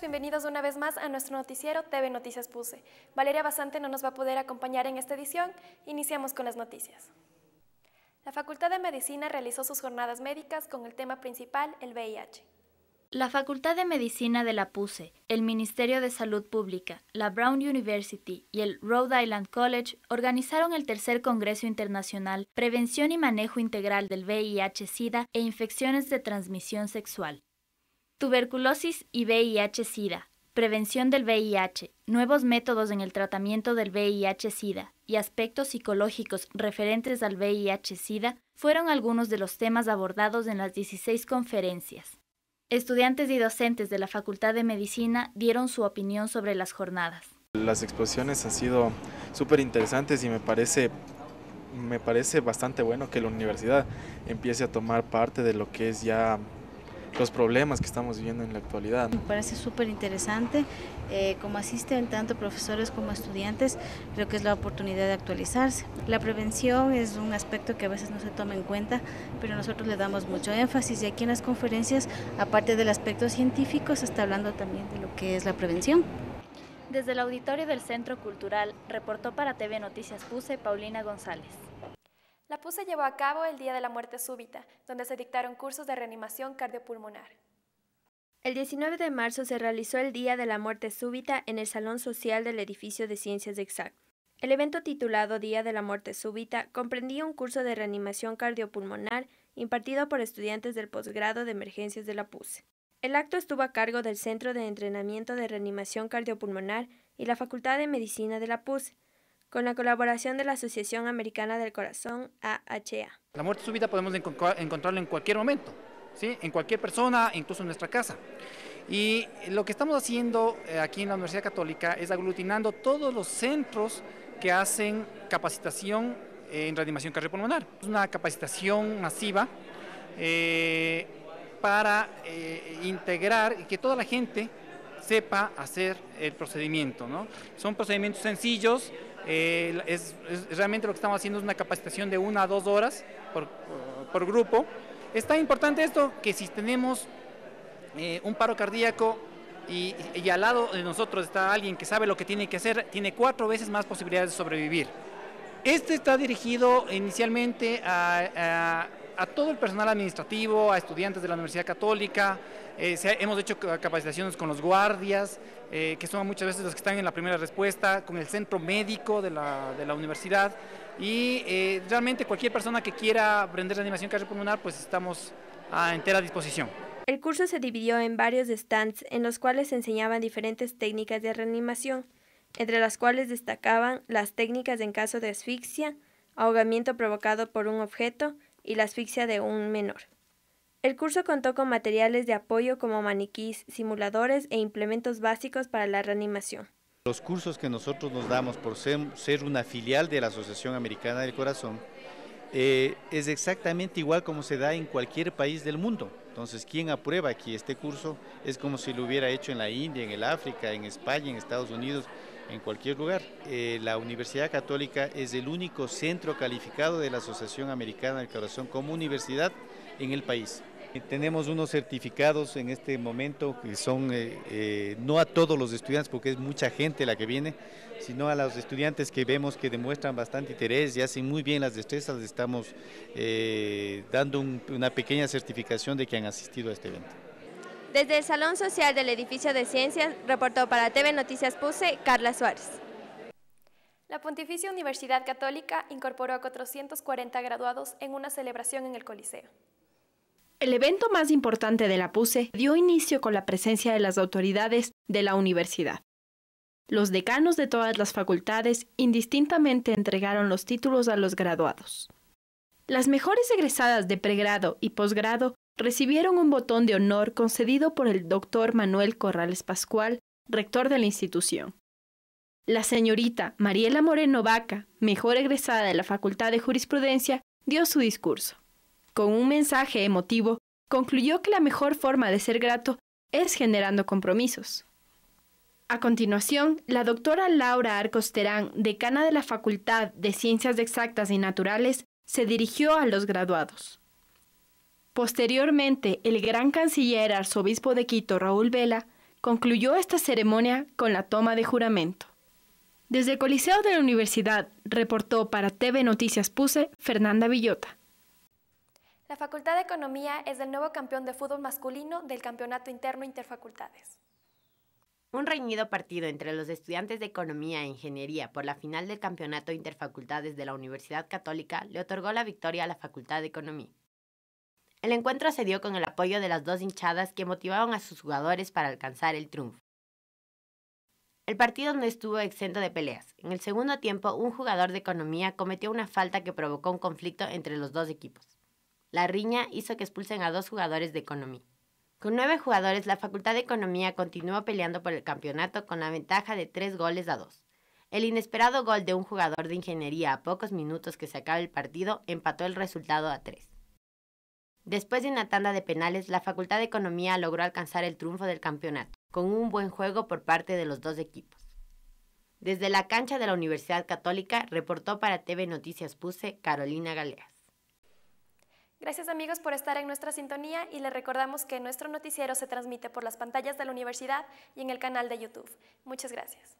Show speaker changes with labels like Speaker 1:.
Speaker 1: bienvenidos una vez más a nuestro noticiero TV Noticias Puse. Valeria Basante no nos va a poder acompañar en esta edición. Iniciamos con las noticias. La Facultad de Medicina realizó sus jornadas médicas con el tema principal, el VIH. La Facultad de Medicina de la PUSE, el Ministerio de Salud Pública, la Brown University y el Rhode Island College organizaron el tercer Congreso Internacional Prevención y Manejo Integral del VIH-Sida e Infecciones de Transmisión Sexual, Tuberculosis y VIH-Sida. Prevención del VIH. Nuevos métodos en el tratamiento del VIH-Sida y aspectos psicológicos referentes al VIH-Sida fueron algunos de los temas abordados en las 16 conferencias. Estudiantes y docentes de la Facultad de Medicina dieron su opinión sobre las jornadas.
Speaker 2: Las exposiciones han sido súper interesantes y me parece, me parece bastante bueno que la universidad empiece a tomar parte de lo que es ya los problemas que estamos viviendo en la actualidad. Me
Speaker 3: parece súper interesante, eh, como asisten tanto profesores como estudiantes, creo que es la oportunidad de actualizarse. La prevención es un aspecto que a veces no se toma en cuenta, pero nosotros le damos mucho énfasis y aquí en las conferencias, aparte del aspecto científico, se está hablando también de lo que es la prevención.
Speaker 1: Desde el auditorio del Centro Cultural, reportó para TV Noticias Puse Paulina González. La PUSE llevó a cabo el Día de la Muerte Súbita, donde se dictaron cursos de reanimación cardiopulmonar.
Speaker 4: El 19 de marzo se realizó el Día de la Muerte Súbita en el Salón Social del Edificio de Ciencias de Exact. El evento titulado Día de la Muerte Súbita comprendía un curso de reanimación cardiopulmonar impartido por estudiantes del posgrado de emergencias de la PUSE. El acto estuvo a cargo del Centro de Entrenamiento de Reanimación Cardiopulmonar y la Facultad de Medicina de la PUSE, con la colaboración de la Asociación Americana del Corazón, AHA.
Speaker 2: La muerte súbita podemos encontrarla en cualquier momento, ¿sí? en cualquier persona, incluso en nuestra casa. Y lo que estamos haciendo eh, aquí en la Universidad Católica es aglutinando todos los centros que hacen capacitación eh, en reanimación cardiopulmonar. Es una capacitación masiva eh, para integrar que toda la gente sepa hacer el procedimiento. ¿no? Son procedimientos sencillos, eh, es, realmente lo que estamos haciendo es una capacitación de una a dos horas por, grupo. Es tan importante esto que si tenemos eh, un paro cardíaco y, al lado de nosotros está alguien que sabe lo que tiene que hacer, tiene cuatro veces más posibilidades de sobrevivir. Este está dirigido inicialmente a a todo el personal administrativo, a estudiantes de la Universidad Católica, eh, hemos hecho capacitaciones con los guardias, eh, que son muchas veces los que están en la primera respuesta, con el centro médico de la, universidad y eh, realmente cualquier persona que quiera aprender la animación cardiopulmonar, pues estamos a entera disposición.
Speaker 4: El curso se dividió en varios stands en los cuales se enseñaban diferentes técnicas de reanimación, entre las cuales destacaban las técnicas en caso de asfixia, ahogamiento provocado por un objeto, y la asfixia de un menor. El curso contó con materiales de apoyo como maniquís, simuladores e implementos básicos para la reanimación.
Speaker 2: Los cursos que nosotros nos damos por ser, una filial de la Asociación Americana del Corazón eh, es exactamente igual como se da en cualquier país del mundo. Entonces, quien aprueba aquí este curso es como si lo hubiera hecho en la India, en el África, en España, en Estados Unidos, en cualquier lugar. Eh, la Universidad Católica es el único centro calificado de la Asociación Americana de Corazón como universidad en el país. Eh, tenemos unos certificados en este momento que son eh, no a todos los estudiantes, porque es mucha gente la que viene, sino a los estudiantes que vemos que demuestran bastante interés y hacen muy bien las destrezas, estamos dando una pequeña certificación de que han asistido a este evento.
Speaker 4: Desde el Salón Social del Edificio de Ciencias, reportó para TV Noticias PUSE, Carla Suárez.
Speaker 1: La Pontificia Universidad Católica incorporó a 440 graduados en una celebración en el Coliseo.
Speaker 3: El evento más importante de la PUSE dio inicio con la presencia de las autoridades de la universidad. Los decanos de todas las facultades indistintamente entregaron los títulos a los graduados. Las mejores egresadas de pregrado y posgrado recibieron un botón de honor concedido por el doctor Manuel Corrales Pascual, rector de la institución. La señorita Mariela Moreno Vaca, mejor egresada de la Facultad de Jurisprudencia, dio su discurso. Con un mensaje emotivo, concluyó que la mejor forma de ser grato es generando compromisos. A continuación, la doctora Laura Arcos Terán, decana de la Facultad de Ciencias Exactas y Naturales, se dirigió a los graduados. Posteriormente, el gran canciller arzobispo de Quito, Raúl Vela, concluyó esta ceremonia con la toma de juramento. Desde el Coliseo de la Universidad, reportó para TV Noticias Puse Fernanda Villota.
Speaker 1: La Facultad de Economía es el nuevo campeón de fútbol masculino del Campeonato Interno Interfacultades.
Speaker 5: Un reñido partido entre los estudiantes de Economía e Ingeniería por la final del Campeonato Interfacultades de la Universidad Católica le otorgó la victoria a la Facultad de Economía. El encuentro se dio con el apoyo de las dos hinchadas que motivaban a sus jugadores para alcanzar el triunfo. El partido no estuvo exento de peleas. En el segundo tiempo, un jugador de economía cometió una falta que provocó un conflicto entre los dos equipos. La riña hizo que expulsen a dos jugadores de economía. Con nueve jugadores, la Facultad de Economía continuó peleando por el campeonato con la ventaja de tres goles a dos. El inesperado gol de un jugador de ingeniería a pocos minutos que se acaba el partido empató el resultado a tres. Después de una tanda de penales, la Facultad de Economía logró alcanzar el triunfo del campeonato, con un buen juego por parte de los dos equipos. Desde la cancha de la Universidad Católica, reportó para TV Noticias Puse Carolina Galeas.
Speaker 1: Gracias amigos por estar en nuestra sintonía y les recordamos que nuestro noticiero se transmite por las pantallas de la universidad y en el canal de YouTube. Muchas gracias.